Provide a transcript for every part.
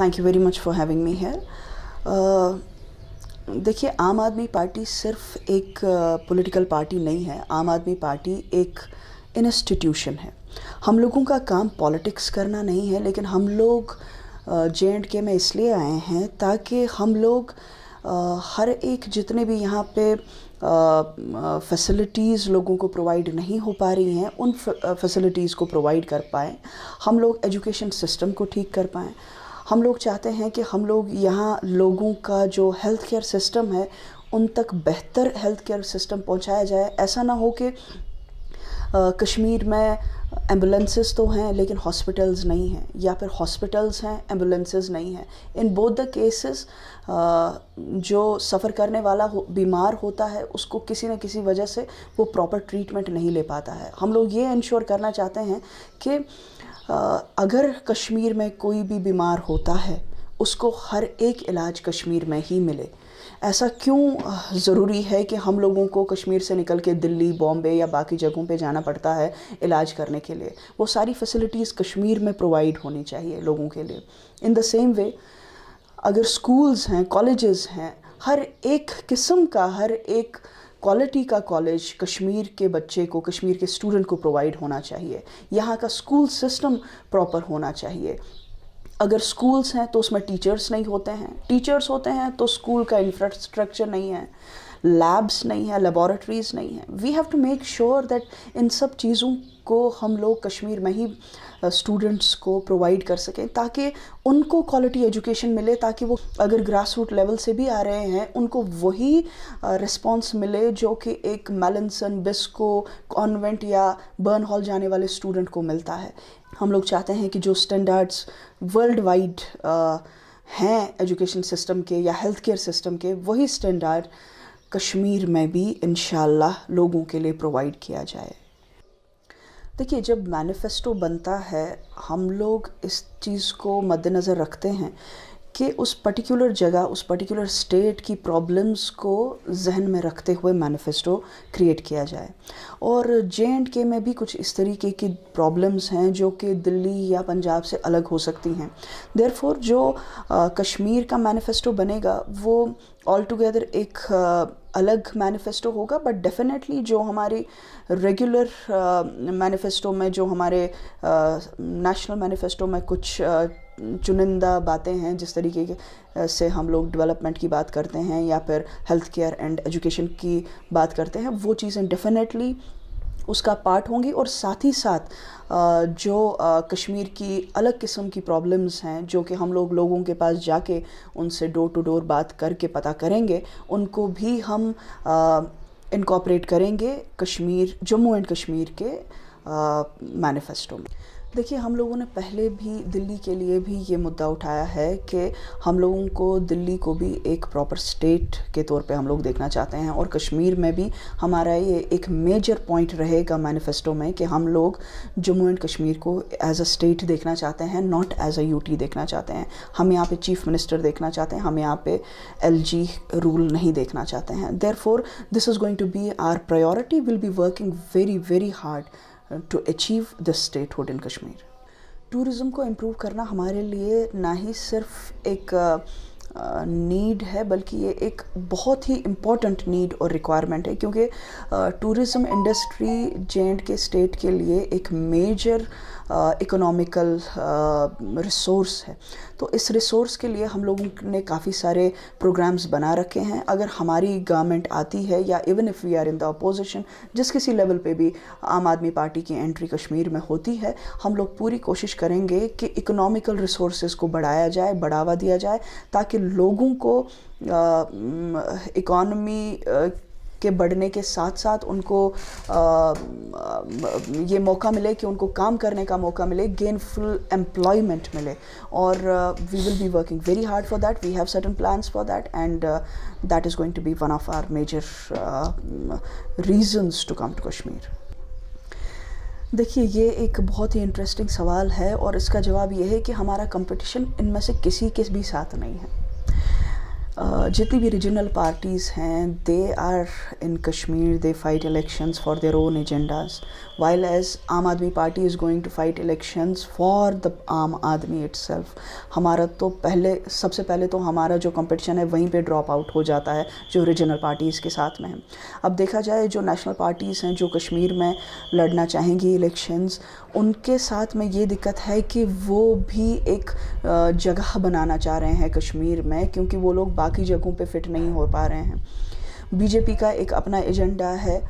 Thank you very much for having me here देखिए आम Aadmi party सिर्फ एक पॉलिटिकल uh, पार्टी नहीं है आम आदमी पार्टी एक इंस्टीट्यूशन है हम लोगों का काम पॉलिटिक्स करना नहीं है लेकिन हम लोग जे एंड के में इसलिए आए हैं ताकि हम लोग uh, हर एक जितने भी यहाँ पे फैसिलिटीज़ uh, uh लोगों को प्रोवाइड नहीं हो पा रही हैं उन फैसिलिटीज़ uh, को प्रोवाइड कर पाएँ हम लोग एजुकेशन सिस्टम को ठीक कर पाएँ हम लोग चाहते हैं कि हम लोग यहाँ लोगों का जो हेल्थ केयर सिस्टम है उन तक बेहतर हेल्थ केयर सिस्टम पहुँचाया जाए ऐसा ना हो कि कश्मीर में एम्बुलेंसेस तो हैं लेकिन हॉस्पिटल्स नहीं हैं या फिर हॉस्पिटल्स हैं एम्बुलेंसेस नहीं हैं इन बोथ द केसेस जो सफ़र करने वाला हो, बीमार होता है उसको किसी न किसी वजह से वो प्रॉपर ट्रीटमेंट नहीं ले पाता है हम लोग ये इंश्योर करना चाहते हैं कि अगर कश्मीर में कोई भी बीमार होता है उसको हर एक इलाज कश्मीर में ही मिले ऐसा क्यों ज़रूरी है कि हम लोगों को कश्मीर से निकल के दिल्ली बॉम्बे या बाकी जगहों पे जाना पड़ता है इलाज करने के लिए वो सारी फैसिलिटीज़ कश्मीर में प्रोवाइड होनी चाहिए लोगों के लिए इन द सेम वे अगर स्कूल्स हैं कॉलेजेस हैं हर एक किस्म का हर एक क्वालिटी का कॉलेज कश्मीर के बच्चे को कश्मीर के स्टूडेंट को प्रोवाइड होना चाहिए यहाँ का स्कूल सिस्टम प्रॉपर होना चाहिए अगर स्कूल्स हैं तो उसमें टीचर्स नहीं होते हैं टीचर्स होते हैं तो स्कूल का इंफ्रास्ट्रक्चर नहीं है लैब्स नहीं है लेबॉरेटरीज नहीं है we have to make sure that इन सब चीज़ों को हम लोग कश्मीर में ही स्टूडेंट्स को प्रोवाइड कर सकें ताकि उनको क्वालिटी एजुकेशन मिले ताकि वो अगर ग्रास रूट लेवल से भी आ रहे हैं उनको वही रिस्पॉन्स मिले जो कि एक मेलनसन बिस्को कॉन्वेंट या बर्न हॉल जाने वाले स्टूडेंट को मिलता है हम लोग चाहते हैं कि जो स्टैंडर्ड्स वर्ल्ड वाइड हैं एजुकेशन सिस्टम के या हेल्थ केयर सिस्टम के वही स्टैंडर्ड कश्मीर में भी इन लोगों के लिए प्रोवाइड किया जाए देखिए जब मैनिफेस्टो बनता है हम लोग इस चीज़ को मद्देनज़र रखते हैं कि उस पर्टिकुलर जगह उस पर्टिकुलर स्टेट की प्रॉब्लम्स को जहन में रखते हुए मैनिफेस्टो क्रिएट किया जाए और जे एंड के में भी कुछ इस तरीके की प्रॉब्लम्स हैं जो कि दिल्ली या पंजाब से अलग हो सकती हैं देयरफॉर जो आ, कश्मीर का मैनिफेस्टो बनेगा वो ऑल टुगेदर एक आ, अलग मैनिफेस्टो होगा बट डेफिनेटली जो हमारी रेगुलर मैनिफेस्टो में जो हमारे नेशनल मैनिफेस्टो में कुछ चुनिंदा बातें हैं जिस तरीके के से हम लोग डेवलपमेंट की बात करते हैं या फिर हेल्थ केयर एंड एजुकेशन की बात करते हैं वो चीज़ें डेफिनेटली उसका पार्ट होंगी और साथ ही साथ जो कश्मीर की अलग किस्म की प्रॉब्लम्स हैं जो कि हम लोग लोगों के पास जाके उनसे डोर टू डोर बात करके पता करेंगे उनको भी हम इनकॉपरेट करेंगे कश्मीर जम्मू एंड कश्मीर के मैनिफेस्टो में देखिए हम लोगों ने पहले भी दिल्ली के लिए भी ये मुद्दा उठाया है कि हम लोगों को दिल्ली को भी एक प्रॉपर स्टेट के तौर पे हम लोग देखना चाहते हैं और कश्मीर में भी हमारा ये एक मेजर पॉइंट रहेगा मैनिफेस्टो में कि हम लोग जम्मू एंड कश्मीर को एज अ स्टेट देखना चाहते हैं नॉट एज अ यूटी देखना चाहते हैं हम यहाँ पे चीफ मिनिस्टर देखना चाहते हैं हम यहाँ पे एल रूल नहीं देखना चाहते हैं there this is going to be our priority will be working very very hard to achieve state statehood in Kashmir tourism को इम्प्रूव करना हमारे लिए ना ही सिर्फ एक नीड है बल्कि ये एक बहुत ही इम्पॉर्टेंट नीड और रिक्वायरमेंट है क्योंकि tourism industry J and K state के लिए एक मेजर इकोनॉमिकल रिसोर्स है तो इस रिसोर्स के लिए हम लोगों ने काफ़ी सारे प्रोग्राम्स बना रखे हैं अगर हमारी गवर्नमेंट आती है या even if we are in the opposition जिस किसी लेवल पे भी आम आदमी पार्टी की एंट्री कश्मीर में होती है हम लोग पूरी कोशिश करेंगे कि इकोनॉमिकल रिसोर्स को बढ़ाया जाए बढ़ावा दिया जाए ताकि कि लोगों को इकॉनमी के बढ़ने के साथ साथ उनको आ, ये मौका मिले कि उनको काम करने का मौका मिले गेनफुल एम्प्लॉयमेंट मिले और we will be working very hard for that we have certain plans for that and that is going to be one of our major reasons to come to Kashmir देखिए ये एक बहुत ही इंटरेस्टिंग सवाल है और इसका जवाब ये है कि हमारा कंपटीशन इनमें से किसी के भी साथ नहीं है जितनी भी रीजनल पार्टीज़ हैं they are in Kashmir they fight elections for their own agendas while as Aam Aadmi Party is going to fight elections for the Aam Aadmi self हमारा तो पहले सबसे पहले तो हमारा जो कंपटीशन है वहीं पे ड्रॉप आउट हो जाता है जो रीजनल पार्टीज़ के साथ में है अब देखा जाए जो नेशनल पार्टीज़ हैं जो कश्मीर में लड़ना चाहेंगी इलेक्शंस उनके साथ में ये दिक्कत है कि वो भी एक जगह बनाना चाह रहे हैं कश्मीर में क्योंकि वो लोग बाकी जगहों पे फिट नहीं हो पा रहे हैं बीजेपी का एक अपना एजेंडा है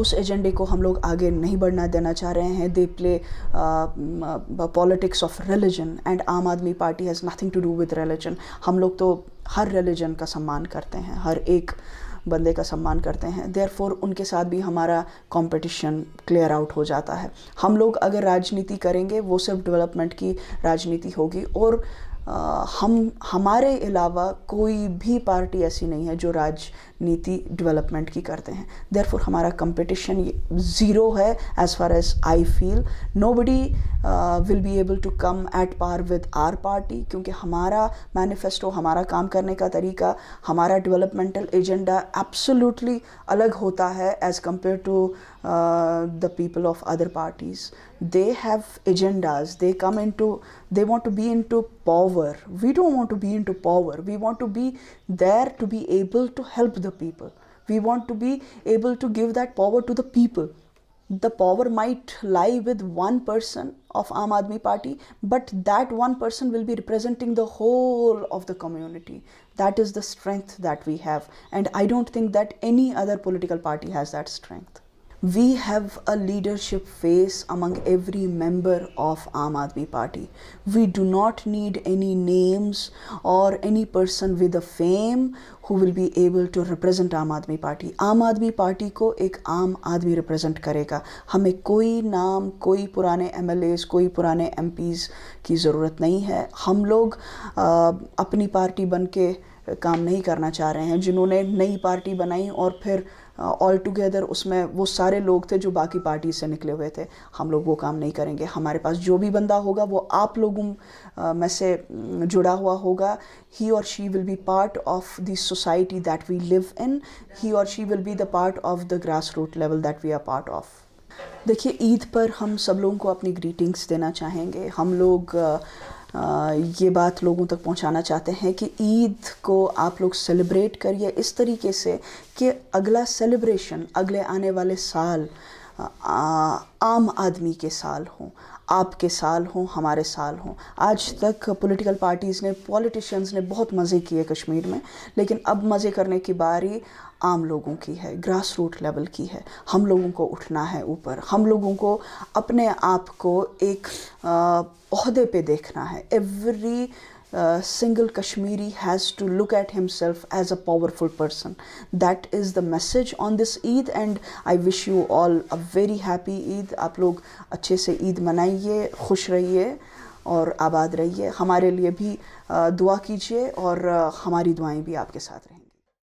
उस एजेंडे को हम लोग आगे नहीं बढ़ना देना चाह रहे हैं they play politics of religion and Aam Aadmi Party has nothing to do with religion हम लोग तो हर रिलीजन का सम्मान करते हैं हर एक uh, बंदे का सम्मान करते हैं देयर उनके साथ भी हमारा कंपटीशन क्लियर आउट हो जाता है हम लोग अगर राजनीति करेंगे वो सिर्फ डेवलपमेंट की राजनीति होगी और हम हमारे अलावा कोई भी पार्टी ऐसी नहीं है जो राजनीति डेवलपमेंट की करते हैं फोर हमारा कंपटीशन ज़ीरो है as far as I feel nobody will be able to come at par with our party क्योंकि हमारा मैनिफेस्टो हमारा काम करने का तरीका हमारा डेवलपमेंटल एजेंडा एब्सोल्युटली अलग होता है as compare to Uh, the people of other parties they have agendas they come into they want to be into power we don't want to be into power we want to be there to be able to help the people we want to be able to give that power to the people the power might lie with one person of Aam Aadmi Party, but that one person will be representing the whole of the community. That is the strength that we have, and I don't think that any other political party has that strength. we have a leadership face among every member of Aam Aadmi Party. We do not need any names or any person with a fame who will be able to represent Aam Aadmi Party. Aam Aadmi Party ko ek Aam Aadmi represent karega. Hame koi naam, koi purane MLAs, koi purane MPs ki zarurat nahi hai. Hum log आ, अपनी party बन काम नहीं करना चाह रहे हैं जिन्होंने नई पार्टी बनाई और फिर ऑल टुगेदर उसमें वो सारे लोग थे जो बाकी पार्टी से निकले हुए थे हम लोग वो काम नहीं करेंगे हमारे पास जो भी बंदा होगा वो आप लोगों में से जुड़ा हुआ होगा ही और she will be part of the society that we live in ही और she will be the part of the grass root level that we are part of देखिए ईद पर हम सब लोगों को अपनी ग्रीटिंग्स देना चाहेंगे हम लोग uh, ये बात लोगों तक पहुंचाना चाहते हैं कि ईद को आप लोग सेलिब्रेट करिए इस तरीके से कि अगला सेलिब्रेशन अगले आने वाले साल आ, आम आदमी के साल हों आपके साल हों हमारे साल हों आज तक पॉलिटिकल पार्टीज़ ने पॉलिटिशियंस ने बहुत मज़े किए कश्मीर में लेकिन अब मज़े करने की बारी आम लोगों की है ग्रास रूट लेवल की है हम लोगों को उठना है ऊपर हम लोगों को अपने आप को एक अहदे पे देखना है every uh, single Kashmiri has to look at himself as a powerful person. That is the message on this Eid, and I wish you all a very happy Eid. आप लोग अच्छे से ईद मनाइए खुश रहिए और आबाद रहिए हमारे लिए भी दुआ कीजिए और हमारी दुआएं भी आपके साथ रहें